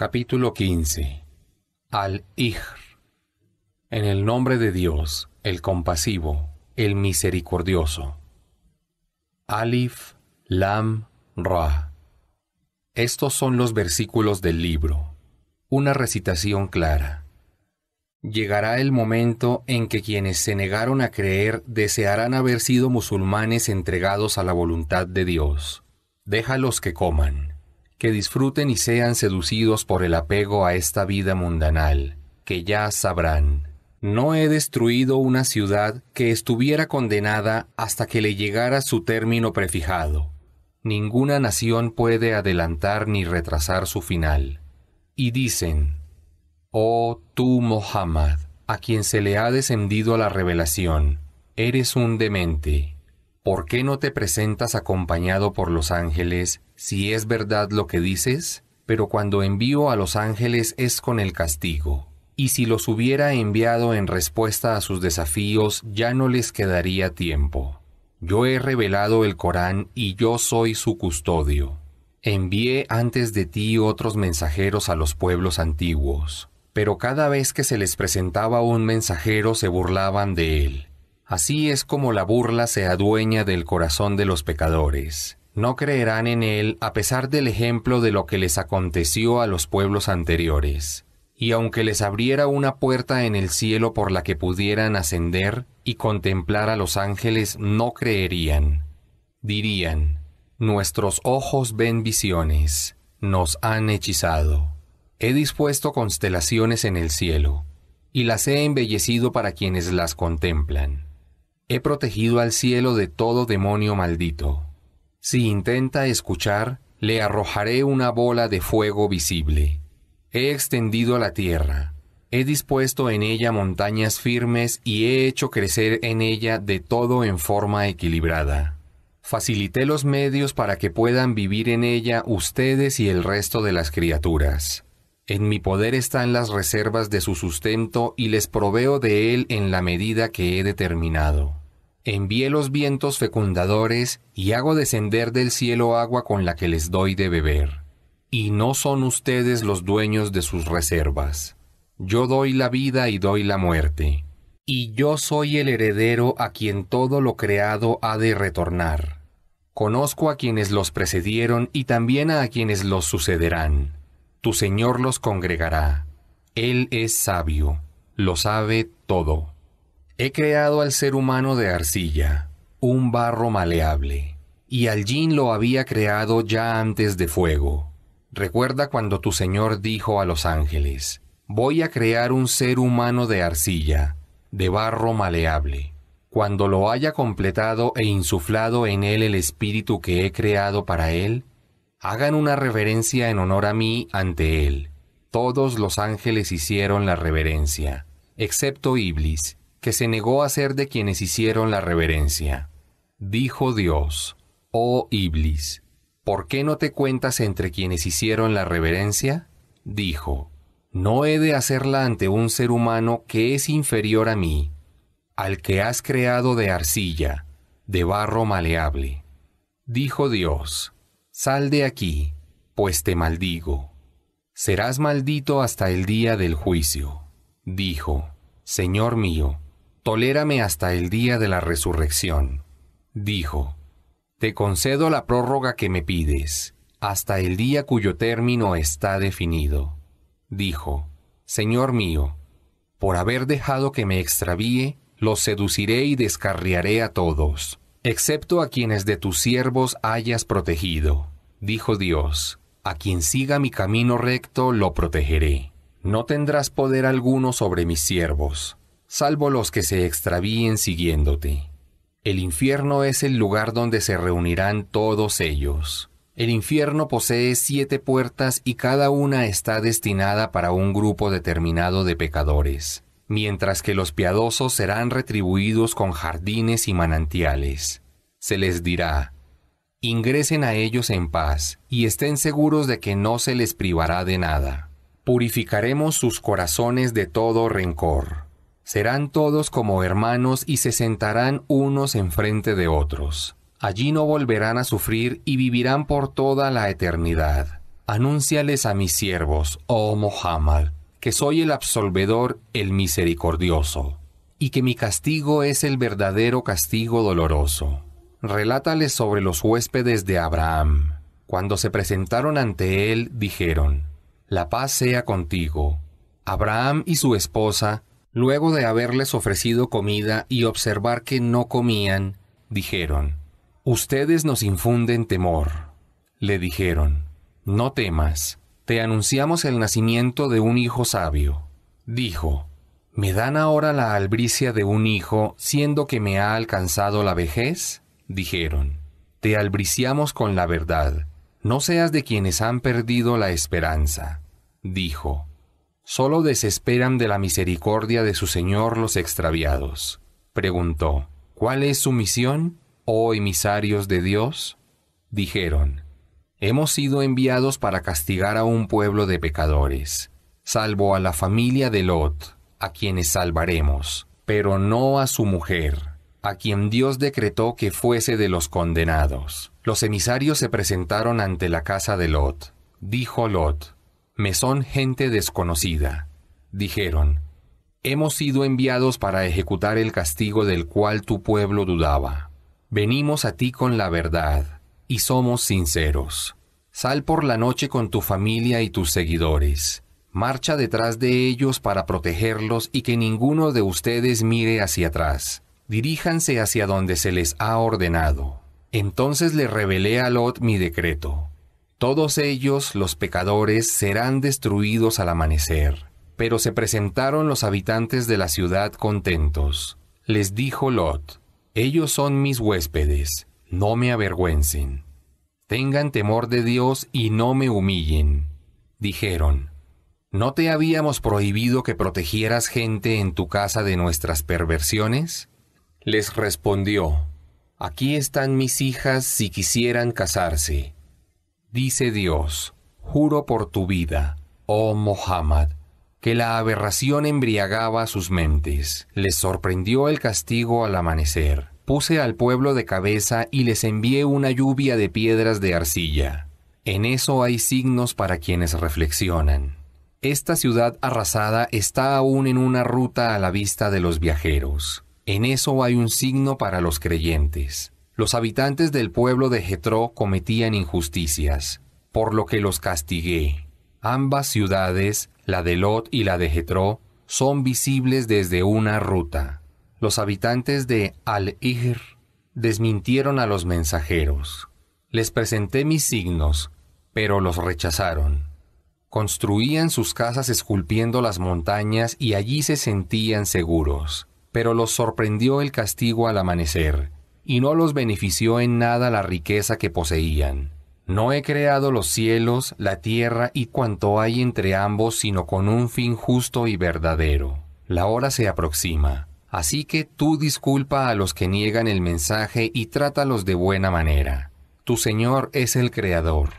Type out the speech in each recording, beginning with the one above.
Capítulo 15. Al-Ihr. En el nombre de Dios, el compasivo, el misericordioso. Alif, Lam, Ra. Estos son los versículos del libro. Una recitación clara. Llegará el momento en que quienes se negaron a creer desearán haber sido musulmanes entregados a la voluntad de Dios. Déjalos que coman que disfruten y sean seducidos por el apego a esta vida mundanal, que ya sabrán. No he destruido una ciudad que estuviera condenada hasta que le llegara su término prefijado. Ninguna nación puede adelantar ni retrasar su final. Y dicen, Oh tú, Mohammed, a quien se le ha descendido la revelación, eres un demente. ¿Por qué no te presentas acompañado por los ángeles si es verdad lo que dices, pero cuando envío a los ángeles es con el castigo. Y si los hubiera enviado en respuesta a sus desafíos, ya no les quedaría tiempo. Yo he revelado el Corán y yo soy su custodio. Envié antes de ti otros mensajeros a los pueblos antiguos, pero cada vez que se les presentaba un mensajero se burlaban de él. Así es como la burla se adueña del corazón de los pecadores no creerán en él a pesar del ejemplo de lo que les aconteció a los pueblos anteriores. Y aunque les abriera una puerta en el cielo por la que pudieran ascender y contemplar a los ángeles, no creerían. Dirían, Nuestros ojos ven visiones, nos han hechizado. He dispuesto constelaciones en el cielo, y las he embellecido para quienes las contemplan. He protegido al cielo de todo demonio maldito si intenta escuchar, le arrojaré una bola de fuego visible. He extendido la tierra, he dispuesto en ella montañas firmes y he hecho crecer en ella de todo en forma equilibrada. Facilité los medios para que puedan vivir en ella ustedes y el resto de las criaturas. En mi poder están las reservas de su sustento y les proveo de él en la medida que he determinado. Envíe los vientos fecundadores y hago descender del cielo agua con la que les doy de beber. Y no son ustedes los dueños de sus reservas. Yo doy la vida y doy la muerte. Y yo soy el heredero a quien todo lo creado ha de retornar. Conozco a quienes los precedieron y también a quienes los sucederán. Tu Señor los congregará. Él es sabio, lo sabe todo. He creado al ser humano de arcilla, un barro maleable, y al jin lo había creado ya antes de fuego. Recuerda cuando tu Señor dijo a los ángeles, voy a crear un ser humano de arcilla, de barro maleable. Cuando lo haya completado e insuflado en él el espíritu que he creado para él, hagan una reverencia en honor a mí ante él. Todos los ángeles hicieron la reverencia, excepto Iblis, que se negó a ser de quienes hicieron la reverencia. Dijo Dios, oh Iblis, ¿por qué no te cuentas entre quienes hicieron la reverencia? Dijo, no he de hacerla ante un ser humano que es inferior a mí, al que has creado de arcilla, de barro maleable. Dijo Dios, sal de aquí, pues te maldigo. Serás maldito hasta el día del juicio. Dijo, Señor mío, Tolérame hasta el día de la resurrección. Dijo, Te concedo la prórroga que me pides, hasta el día cuyo término está definido. Dijo, Señor mío, por haber dejado que me extravíe, los seduciré y descarriaré a todos, excepto a quienes de tus siervos hayas protegido. Dijo Dios, a quien siga mi camino recto lo protegeré. No tendrás poder alguno sobre mis siervos salvo los que se extravíen siguiéndote. El infierno es el lugar donde se reunirán todos ellos. El infierno posee siete puertas y cada una está destinada para un grupo determinado de pecadores, mientras que los piadosos serán retribuidos con jardines y manantiales. Se les dirá, ingresen a ellos en paz y estén seguros de que no se les privará de nada. Purificaremos sus corazones de todo rencor Serán todos como hermanos y se sentarán unos enfrente de otros. Allí no volverán a sufrir y vivirán por toda la eternidad. Anúnciales a mis siervos, oh Mohammed, que soy el absolvedor, el misericordioso, y que mi castigo es el verdadero castigo doloroso. Relátales sobre los huéspedes de Abraham. Cuando se presentaron ante él, dijeron, La paz sea contigo. Abraham y su esposa Luego de haberles ofrecido comida y observar que no comían, dijeron, Ustedes nos infunden temor. Le dijeron, No temas, te anunciamos el nacimiento de un hijo sabio. Dijo, ¿Me dan ahora la albricia de un hijo, siendo que me ha alcanzado la vejez? Dijeron, Te albriciamos con la verdad, no seas de quienes han perdido la esperanza. Dijo, Solo desesperan de la misericordia de su Señor los extraviados. Preguntó, ¿Cuál es su misión, oh emisarios de Dios? Dijeron, Hemos sido enviados para castigar a un pueblo de pecadores, salvo a la familia de Lot, a quienes salvaremos, pero no a su mujer, a quien Dios decretó que fuese de los condenados. Los emisarios se presentaron ante la casa de Lot. Dijo Lot, me son gente desconocida. Dijeron, Hemos sido enviados para ejecutar el castigo del cual tu pueblo dudaba. Venimos a ti con la verdad, y somos sinceros. Sal por la noche con tu familia y tus seguidores. Marcha detrás de ellos para protegerlos y que ninguno de ustedes mire hacia atrás. Diríjanse hacia donde se les ha ordenado. Entonces le revelé a Lot mi decreto. Todos ellos, los pecadores, serán destruidos al amanecer. Pero se presentaron los habitantes de la ciudad contentos. Les dijo Lot, Ellos son mis huéspedes, no me avergüencen. Tengan temor de Dios y no me humillen. Dijeron, ¿No te habíamos prohibido que protegieras gente en tu casa de nuestras perversiones? Les respondió, Aquí están mis hijas si quisieran casarse. Dice Dios, juro por tu vida, oh Mohammed, que la aberración embriagaba sus mentes. Les sorprendió el castigo al amanecer. Puse al pueblo de cabeza y les envié una lluvia de piedras de arcilla. En eso hay signos para quienes reflexionan. Esta ciudad arrasada está aún en una ruta a la vista de los viajeros. En eso hay un signo para los creyentes. Los habitantes del pueblo de Jetro cometían injusticias, por lo que los castigué. Ambas ciudades, la de Lot y la de Jetro, son visibles desde una ruta. Los habitantes de Al-Ihr desmintieron a los mensajeros. Les presenté mis signos, pero los rechazaron. Construían sus casas esculpiendo las montañas y allí se sentían seguros, pero los sorprendió el castigo al amanecer, y no los benefició en nada la riqueza que poseían. No he creado los cielos, la tierra y cuanto hay entre ambos, sino con un fin justo y verdadero. La hora se aproxima. Así que tú disculpa a los que niegan el mensaje y trátalos de buena manera. Tu Señor es el Creador,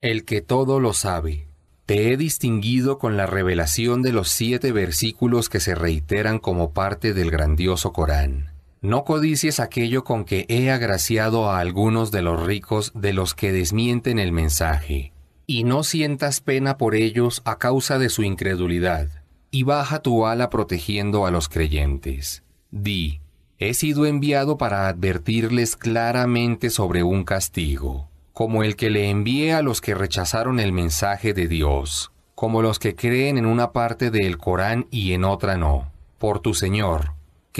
el que todo lo sabe. Te he distinguido con la revelación de los siete versículos que se reiteran como parte del grandioso Corán. No codicies aquello con que he agraciado a algunos de los ricos de los que desmienten el mensaje, y no sientas pena por ellos a causa de su incredulidad, y baja tu ala protegiendo a los creyentes. Di, he sido enviado para advertirles claramente sobre un castigo, como el que le envié a los que rechazaron el mensaje de Dios, como los que creen en una parte del Corán y en otra no, por tu Señor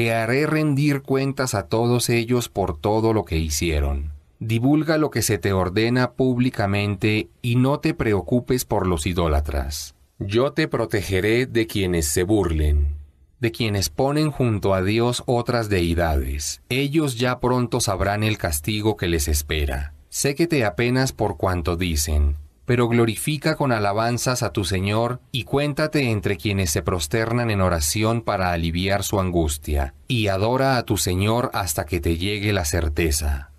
haré rendir cuentas a todos ellos por todo lo que hicieron. Divulga lo que se te ordena públicamente y no te preocupes por los idólatras. Yo te protegeré de quienes se burlen, de quienes ponen junto a Dios otras deidades. Ellos ya pronto sabrán el castigo que les espera. Sé que te apenas por cuanto dicen, pero glorifica con alabanzas a tu Señor y cuéntate entre quienes se prosternan en oración para aliviar su angustia, y adora a tu Señor hasta que te llegue la certeza.